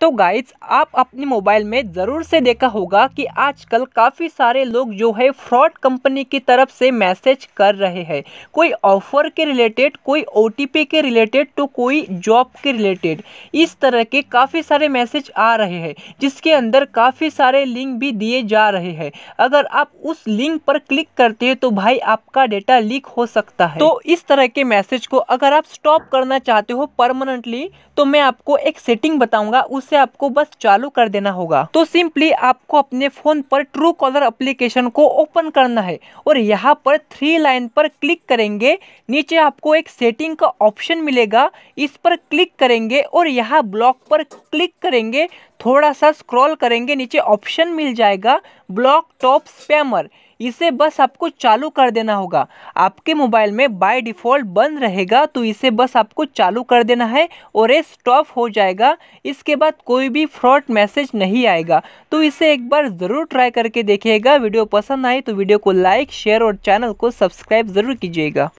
तो गाइज आप अपने मोबाइल में ज़रूर से देखा होगा कि आजकल काफ़ी सारे लोग जो है फ्रॉड कंपनी की तरफ से मैसेज कर रहे हैं कोई ऑफ़र के रिलेटेड कोई ओ के रिलेटेड तो कोई जॉब के रिलेटेड इस तरह के काफ़ी सारे मैसेज आ रहे हैं जिसके अंदर काफ़ी सारे लिंक भी दिए जा रहे हैं अगर आप उस लिंक पर क्लिक करते हैं तो भाई आपका डेटा लीक हो सकता है तो इस तरह के मैसेज को अगर आप स्टॉप करना चाहते हो परमानेंटली तो मैं आपको एक सेटिंग बताऊँगा उस से आपको बस चालू कर देना होगा तो सिंपली आपको अपने फोन पर ट्रू कॉलर अप्लीकेशन को ओपन करना है और यहाँ पर थ्री लाइन पर क्लिक करेंगे नीचे आपको एक सेटिंग का ऑप्शन मिलेगा इस पर क्लिक करेंगे और यहाँ ब्लॉक पर क्लिक करेंगे थोड़ा सा स्क्रॉल करेंगे नीचे ऑप्शन मिल जाएगा ब्लॉक टॉप स्पैमर इसे बस आपको चालू कर देना होगा आपके मोबाइल में बाय डिफ़ॉल्ट बंद रहेगा तो इसे बस आपको चालू कर देना है और ये स्टॉप हो जाएगा इसके बाद कोई भी फ्रॉड मैसेज नहीं आएगा तो इसे एक बार ज़रूर ट्राई करके देखिएगा वीडियो पसंद आए तो वीडियो को लाइक शेयर और चैनल को सब्सक्राइब ज़रूर कीजिएगा